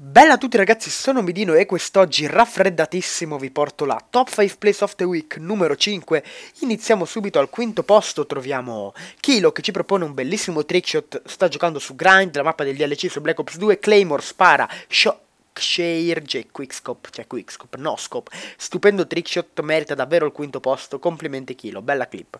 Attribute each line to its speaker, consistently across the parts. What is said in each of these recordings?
Speaker 1: Bella a tutti ragazzi, sono Midino e quest'oggi raffreddatissimo vi porto la Top 5 Place of the Week numero 5. Iniziamo subito al quinto posto, troviamo Kilo che ci propone un bellissimo trickshot, sta giocando su Grind, la mappa del DLC su Black Ops 2, Claymore spara, shot Share J Quickscope, cioè Quickscope, no scope. Stupendo trickshot, merita davvero il quinto posto. Complimenti Kilo, bella clip.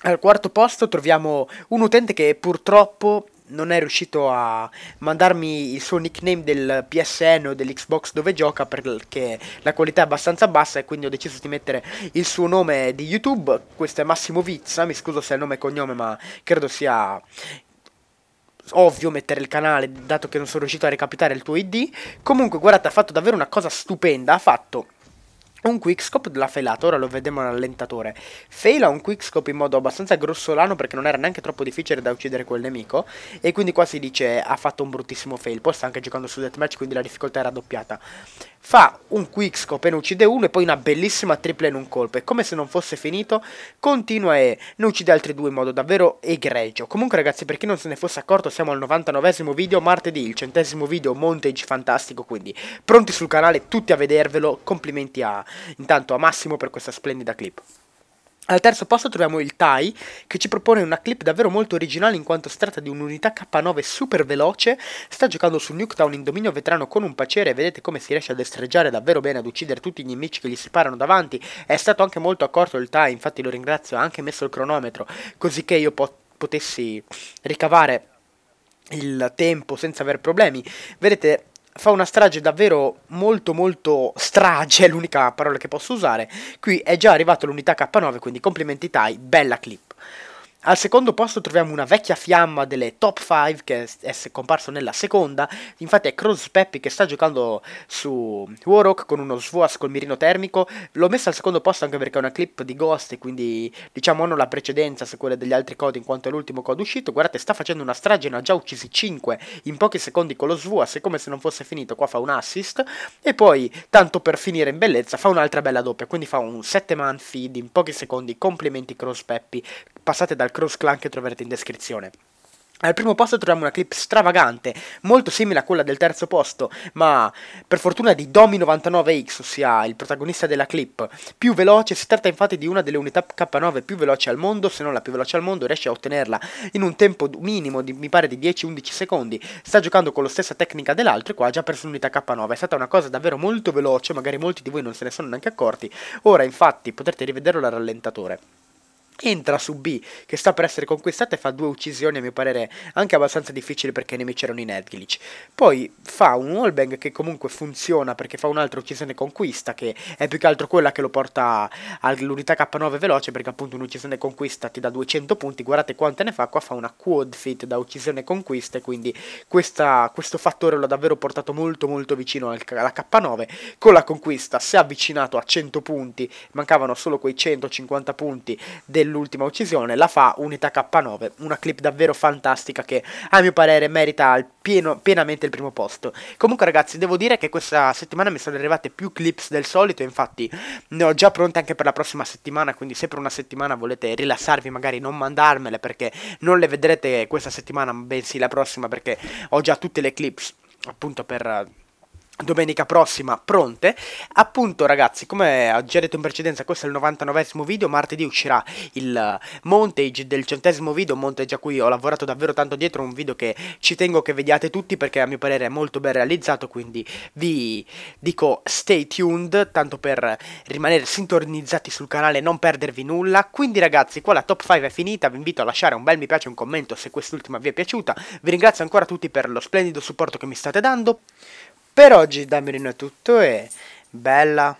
Speaker 1: Al quarto posto troviamo un utente che purtroppo non è riuscito a mandarmi il suo nickname del PSN o dell'Xbox dove gioca perché la qualità è abbastanza bassa e quindi ho deciso di mettere il suo nome di YouTube. Questo è Massimo Vizza, mi scuso se è nome e cognome ma credo sia ovvio mettere il canale dato che non sono riuscito a recapitare il tuo ID. Comunque guardate ha fatto davvero una cosa stupenda, ha fatto un quickscope l'ha failato, ora lo vedremo all'allentatore. Faila un quickscope in modo abbastanza grossolano perché non era neanche troppo difficile da uccidere quel nemico e quindi qua si dice ha fatto un bruttissimo fail, poi sta anche giocando su deathmatch quindi la difficoltà è raddoppiata. Fa un quickscope e ne uccide uno e poi una bellissima tripla in un colpo e come se non fosse finito continua e ne uccide altri due in modo davvero egregio. Comunque ragazzi per chi non se ne fosse accorto siamo al 99esimo video martedì, il centesimo video montage fantastico quindi pronti sul canale tutti a vedervelo, complimenti a... Intanto a Massimo per questa splendida clip. Al terzo posto troviamo il TAI che ci propone una clip davvero molto originale in quanto si tratta di un'unità K9 super veloce, sta giocando su Nuketown in dominio veterano con un paciere, vedete come si riesce a destreggiare davvero bene, ad uccidere tutti gli nemici che gli si parano davanti, è stato anche molto accorto il TAI, infatti lo ringrazio, ha anche messo il cronometro così che io pot potessi ricavare il tempo senza aver problemi. Vedete, fa una strage davvero molto molto strage, è l'unica parola che posso usare. Qui è già arrivato l'unità K9, quindi complimenti Tai, bella clip. Al secondo posto troviamo una vecchia fiamma delle top 5 che è comparso nella seconda, infatti è Cross Peppy che sta giocando su Warhawk con uno Svoas col mirino termico, l'ho messa al secondo posto anche perché è una clip di Ghost e quindi diciamo non la precedenza su quella degli altri codi in quanto è l'ultimo code uscito, guardate sta facendo una strage, ne ha già uccisi 5 in pochi secondi con lo Svoas e come se non fosse finito qua fa un assist e poi tanto per finire in bellezza fa un'altra bella doppia, quindi fa un 7 man feed in pochi secondi, complimenti Cross Peppy, passate dal al eh, Cross Clan che troverete in descrizione. Al primo posto troviamo una clip stravagante, molto simile a quella del terzo posto, ma per fortuna di Domi99X, ossia il protagonista della clip, più veloce, si tratta infatti di una delle unità K9 più veloci al mondo, se non la più veloce al mondo, riesce a ottenerla in un tempo minimo di, mi pare di 10-11 secondi, sta giocando con la stessa tecnica dell'altro e qua ha già perso un'unità K9, è stata una cosa davvero molto veloce, magari molti di voi non se ne sono neanche accorti, ora infatti potrete rivederlo al rallentatore. Entra su B, che sta per essere conquistata e fa due uccisioni, a mio parere, anche abbastanza difficili perché i nemici erano in Edglitch. Poi fa un wallbang che comunque funziona perché fa un'altra uccisione conquista, che è più che altro quella che lo porta all'unità K9 veloce, perché appunto un'uccisione conquista ti dà 200 punti, guardate quante ne fa, qua fa una quad fit da uccisione conquista, e quindi questa, questo fattore l'ha davvero portato molto molto vicino alla K9. Con la conquista si è avvicinato a 100 punti, mancavano solo quei 150 punti del dell'ultima uccisione la fa unità K9, una clip davvero fantastica che a mio parere merita pieno, pienamente il primo posto. Comunque ragazzi devo dire che questa settimana mi sono arrivate più clips del solito, infatti ne ho già pronte anche per la prossima settimana, quindi se per una settimana volete rilassarvi magari non mandarmele perché non le vedrete questa settimana, bensì la prossima perché ho già tutte le clips appunto per domenica prossima pronte appunto ragazzi come ho già detto in precedenza questo è il 99esimo video martedì uscirà il montage del centesimo video montage a cui ho lavorato davvero tanto dietro un video che ci tengo che vediate tutti perché a mio parere è molto ben realizzato quindi vi dico stay tuned tanto per rimanere sintonizzati sul canale e non perdervi nulla quindi ragazzi qua la top 5 è finita vi invito a lasciare un bel mi piace un commento se quest'ultima vi è piaciuta vi ringrazio ancora tutti per lo splendido supporto che mi state dando per oggi da Merino è tutto e bella!